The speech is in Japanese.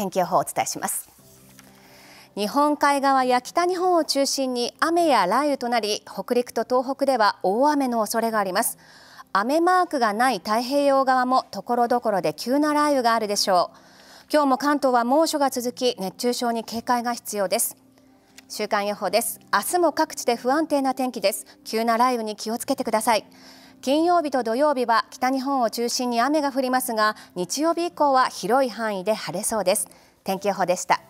天気予報をお伝えします日本海側や北日本を中心に雨や雷雨となり北陸と東北では大雨の恐れがあります雨マークがない太平洋側も所々で急な雷雨があるでしょう今日も関東は猛暑が続き熱中症に警戒が必要です週間予報です明日も各地で不安定な天気です急な雷雨に気をつけてください金曜日と土曜日は北日本を中心に雨が降りますが日曜日以降は広い範囲で晴れそうです天気予報でした